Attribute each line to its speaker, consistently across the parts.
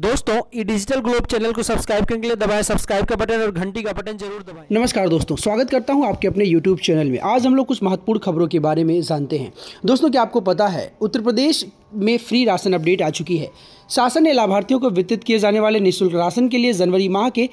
Speaker 1: दोस्तों E digital globe channel को subscribe करने के लिए दबाएं सब्सक्राइब का बटन और घंटी का बटन जरूर दबाएं नमस्कार दोस्तों स्वागत करता हूं आपके अपने यूट्यूब चैनल में आज हम लोग कुछ महत्वपूर्ण खबरों के बारे में जानते हैं दोस्तों क्या आपको पता है उत्तर प्रदेश में फ्री राशन अपडेट आ चुकी है शासन ने लाभार्थियों को वितरित किए जाने वाले निःशुल्क राशन के लिए जनवरी माह के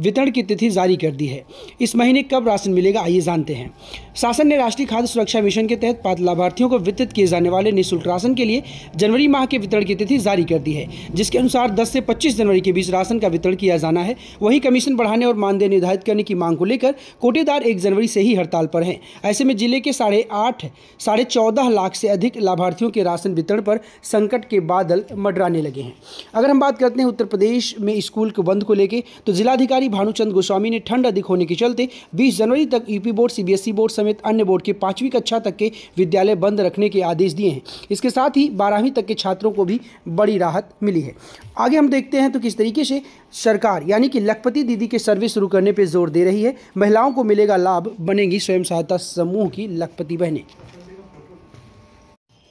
Speaker 1: वितरण की तिथि जारी कर दी है इस महीने कब राशन मिलेगा आइए जानते हैं शासन ने राष्ट्रीय खाद्य सुरक्षा मिशन के तहत पात्र लाभार्थियों को वितरित किए जाने वाले निःशुल्क राशन के लिए जनवरी माह के वितरण की तिथि जारी कर दी है जिसके अनुसार 10 से 25 जनवरी के बीच राशन का वितरण किया जाना है वही कमीशन बढ़ाने और मानदेय निर्धारित करने की मांग को लेकर कोटेदार एक जनवरी से ही हड़ताल पर हैं ऐसे में जिले के साढ़े आठ साढ़े चौदह लाख से अधिक लाभार्थियों के राशन वितरण पर संकट के बादल मडराने लगे हैं अगर हम बात करते हैं उत्तर प्रदेश में स्कूल के बंद को लेकर तो जिलाधिकारी भानुचंद गोस्वामी ने ठंड अधिक होने के चलते बीस जनवरी तक यूपी बोर्ड सीबीएसई बोर्ड समेत अन्य बोर्ड के पांचवी कक्षा तक के विद्यालय बंद रखने के आदेश दिए हैं इसके साथ ही बारहवीं तक के छात्रों को भी बड़ी राहत मिली है आगे हम देखते हैं तो किस तरीके से सरकार यानी कि लखपति दीदी के सर्विस शुरू करने पर जोर दे रही है महिलाओं को मिलेगा लाभ बनेगी स्वयं सहायता समूह की लखपति बहनें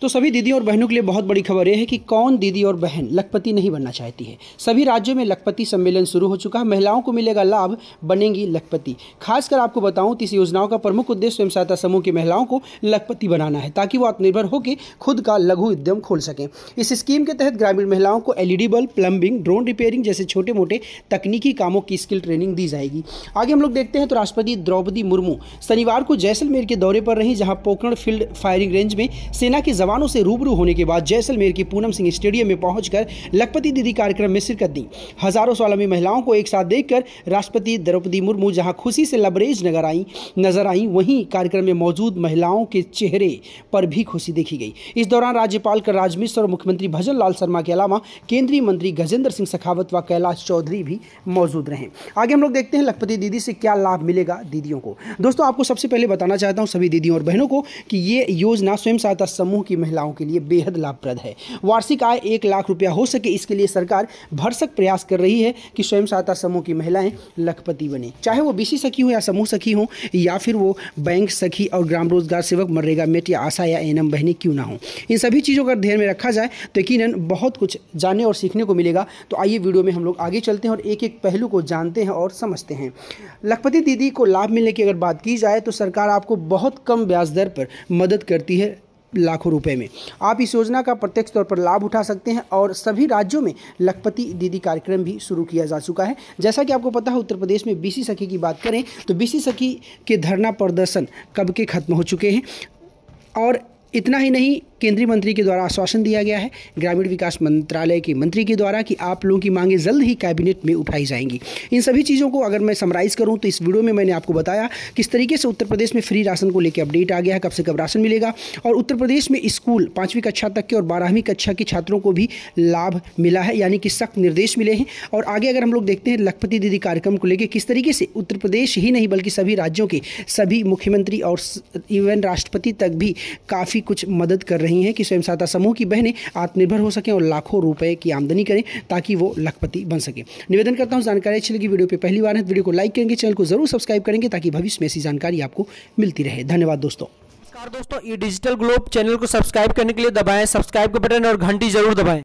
Speaker 1: तो सभी दीदी और बहनों के लिए बहुत बड़ी खबर यह है कि कौन दीदी और बहन लखपति नहीं बनना चाहती है सभी राज्यों में लखपति सम्मेलन शुरू हो चुका है महिलाओं को मिलेगा लाभ बनेंगी लखपति खासकर आपको बताऊं तो इस योजनाओं का प्रमुख उद्देश्य स्वयं सहायता समूह की महिलाओं को लखपति बनाना है ताकि वो आत्मनिर्भर होकर खुद का लघु उद्यम खोल सकें इस स्कीम के तहत ग्रामीण महिलाओं को LED bulb plumbing drone repairing जैसे छोटे मोटे तकनीकी कामों की स्किल ट्रेनिंग दी जाएगी आगे हम लोग देखते हैं तो राष्ट्रपति द्रौपदी मुर्मू शनिवार को जैसलमेर के दौरे पर रही जहाँ पोकरण फील्ड फायरिंग रेंज में सेना के जवानों से रूबरू होने के बाद जैसलमेर के पूनम सिंह स्टेडियम में पहुंचकर लखपति दीदी कार्यक्रम में शिरकत दी हजारों स्वालमी महिलाओं को एक साथ देखकर राष्ट्रपति द्रौपदी मुर्मू जहां खुशी से लबरेज नजर आई नजर आई वहीं कार्यक्रम में मौजूद महिलाओं के चेहरे पर भी खुशी देखी गई इस दौरान राज्यपाल कलराज मिश्र और मुख्यमंत्री भजन लाल शर्मा के अलावा केंद्रीय मंत्री गजेंद्र सिंह सखावत व कैलाश चौधरी भी मौजूद रहे आगे हम लोग देखते हैं लखपति दीदी से क्या लाभ मिलेगा दीदियों को दोस्तों आपको सबसे पहले बताना चाहता हूँ सभी दीदियों और बहनों को कि ये योजना स्वयं सहायता समूह की महिलाओं के लिए बेहद लाभप्रद है वार्षिक आय एक लाख रुपया हो सके इसके लिए सरकार भरसक प्रयास कर रही है कि स्वयं सहायता समूह की महिलाएं लखपति बने चाहे वो बीसी सखी हो या समूह सखी हो या फिर वो बैंक सखी और ग्राम रोजगार सेवक मनरेगा मेट या आशा या एनम बहने क्यों ना हो इन सभी चीज़ों का ध्यान में रखा जाए तो यकीन बहुत कुछ जानने और सीखने को मिलेगा तो आइए वीडियो में हम लोग आगे चलते हैं और एक एक पहलू को जानते हैं और समझते हैं लखपति दीदी को लाभ मिलने की अगर बात की जाए तो सरकार आपको बहुत कम ब्याज दर पर मदद करती है लाखों रुपए में आप इस योजना का प्रत्यक्ष तौर पर लाभ उठा सकते हैं और सभी राज्यों में लखपति दीदी कार्यक्रम भी शुरू किया जा चुका है जैसा कि आपको पता है उत्तर प्रदेश में बीसी सखी की बात करें तो बीसी सखी के धरना प्रदर्शन कब के खत्म हो चुके हैं और इतना ही नहीं केंद्रीय मंत्री के द्वारा आश्वासन दिया गया है ग्रामीण विकास मंत्रालय के मंत्री के द्वारा कि आप लोगों की मांगें जल्द ही कैबिनेट में उठाई जाएंगी इन सभी चीज़ों को अगर मैं समराइज़ करूँ तो इस वीडियो में मैंने आपको बताया किस तरीके से उत्तर प्रदेश में फ्री राशन को लेकर अपडेट आ गया है कब से कब राशन मिलेगा और उत्तर प्रदेश में स्कूल पाँचवीं कक्षा तक के और बारहवीं कक्षा के छात्रों को भी लाभ मिला है यानी कि सख्त निर्देश मिले हैं और आगे अगर हम लोग देखते हैं लखपति दीदी कार्यक्रम को लेकर किस तरीके से उत्तर प्रदेश ही नहीं बल्कि सभी राज्यों के सभी मुख्यमंत्री और इवन राष्ट्रपति तक भी काफ़ी कुछ मदद कर रहे रही हैं कि स्वयं सहायता समूह की बहनें आत्मनिर्भर हो सकें और लाखों रुपए की आमदनी करें ताकि वो लखपति बन सके निवेदन करता हूँ जानकारी अच्छी लगी वीडियो पर पहली बार है वीडियो को लाइक करेंगे चैनल को जरूर सब्सक्राइब करेंगे ताकि भविष्य में ऐसी जानकारी आपको मिलती रहे धन्यवाद दोस्तों नमस्कार दोस्तों ई डिजिटल ग्लोब चैनल को सब्सक्राइब करने के लिए दबाएं सब्सक्राइब के बटन और घंटी जरूर दबाएं